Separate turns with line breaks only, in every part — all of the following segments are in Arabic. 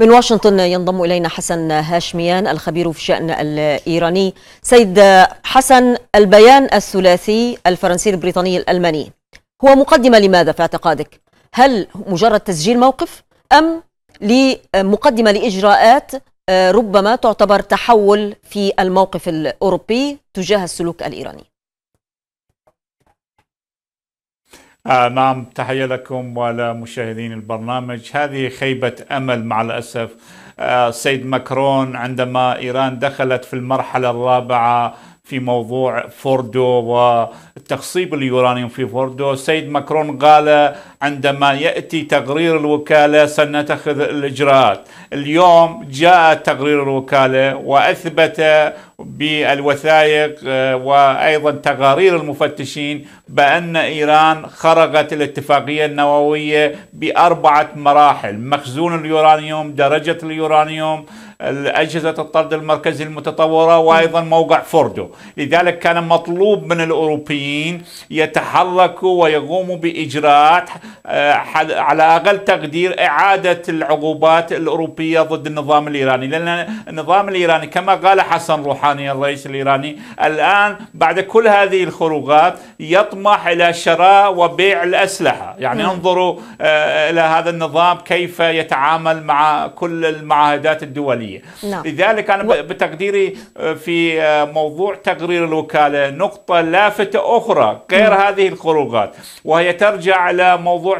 من واشنطن ينضم إلينا حسن هاشميان الخبير في الشأن الإيراني سيد حسن البيان الثلاثي الفرنسي البريطاني الألماني هو مقدمة لماذا في اعتقادك؟ هل مجرد تسجيل موقف أم لمقدمة لإجراءات آه، ربما تعتبر تحول في الموقف الأوروبي تجاه السلوك الإيراني
آه نعم تحية لكم ولمشاهدين البرنامج هذه خيبة أمل مع الأسف آه السيد ماكرون عندما إيران دخلت في المرحلة الرابعة في موضوع فوردو وتخصيب اليورانيوم في فوردو السيد ماكرون قال عندما يأتي تقرير الوكالة سنتخذ الإجراءات اليوم جاء تقرير الوكالة وأثبت بالوثائق آه، وأيضا تقارير المفتشين بأن إيران خرقت الاتفاقية النووية بأربعة مراحل مخزون اليورانيوم درجة اليورانيوم أجهزة الطرد المركزي المتطورة وأيضا موقع فوردو لذلك كان مطلوب من الأوروبيين يتحركوا ويقوموا بإجراءات آه، على أقل تقدير إعادة العقوبات الأوروبية ضد النظام الإيراني لأن النظام الإيراني كما قال حسن روحاني الرئيس الإيراني الآن بعد كل هذه الخروقات يطمح إلى شراء وبيع الأسلحة يعني انظروا آه، إلى هذا النظام كيف يتعامل مع كل المعاهدات الدولية العسكريه نعم. لذلك انا و... بتقديري آه، في آه، موضوع تقرير الوكاله نقطه لافته اخرى غير مم. هذه الخروجات وهي ترجع الى موضوع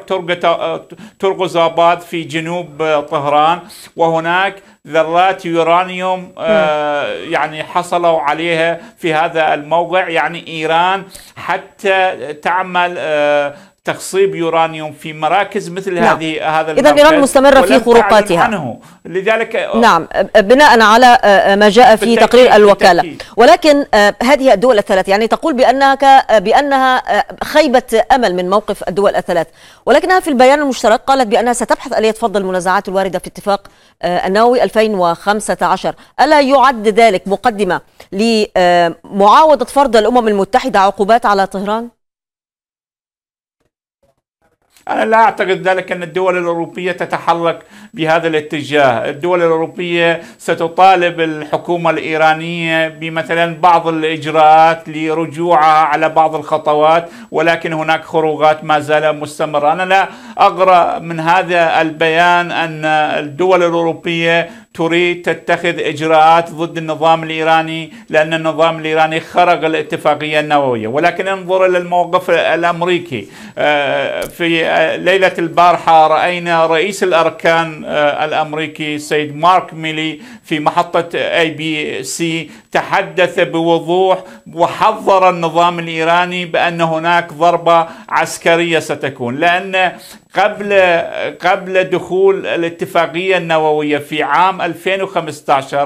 ترغز آه، اباد في جنوب طهران وهناك ذرات يورانيوم آه يعني حصلوا عليها في هذا الموقع يعني ايران حتى تعمل آه تخصيب يورانيوم في مراكز مثل نعم. هذه هذا اذا ايران مستمره في خروقاتها عنه لذلك نعم
بناء على ما جاء في تقرير الوكاله بالتأكيد. ولكن هذه الدول الثلاث يعني تقول بانها بانها خيبه امل من موقف الدول الثلاث ولكنها في البيان المشترك قالت بانها ستبحث اليه فض المنازعات الوارده في اتفاق النووي 2015 الا يعد ذلك مقدمه لمعاوده فرض الامم المتحده عقوبات على طهران
أنا لا أعتقد ذلك أن الدول الأوروبية تتحرك بهذا الاتجاه الدول الأوروبية ستطالب الحكومة الإيرانية بمثلا بعض الإجراءات لرجوعها على بعض الخطوات ولكن هناك خروقات ما زال مستمرة أنا لا أقرأ من هذا البيان أن الدول الأوروبية تريد تتخذ اجراءات ضد النظام الايراني لان النظام الايراني خرق الاتفاقيه النوويه، ولكن انظر الى الموقف الامريكي آه، في آه، ليله البارحه راينا رئيس الاركان آه، الامريكي السيد مارك ميلي في محطه اي بي سي تحدث بوضوح وحذر النظام الايراني بان هناك ضربه عسكريه ستكون لان قبل قبل دخول الاتفاقيه النوويه في عام 2015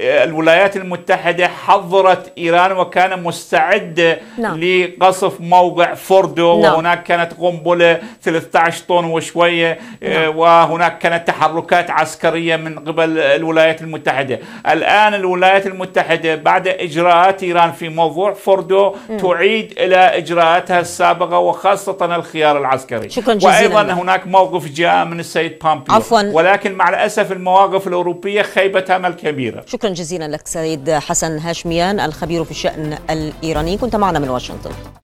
آه، الولايات المتحده حظرت ايران وكان مستعده نعم. لقصف موقع فوردو نعم. وهناك كانت قنبله 13 طن وشويه آه، نعم. وهناك كانت تحركات عسكريه من قبل الولايات المتحده الان الولايات المتحده بعد اجراءات ايران في موضوع فوردو م. تعيد الى اجراءاتها السابقه وخاصه الخيار العسكري شكرا جزيلا وأيضا هناك موقف جاء من السيد بامبيو عفوا ولكن مع الأسف المواقف الأوروبية خيبه امل كبيره
شكرا جزيلا لك سيد حسن هاشميان الخبير في الشأن الإيراني كنت معنا من واشنطن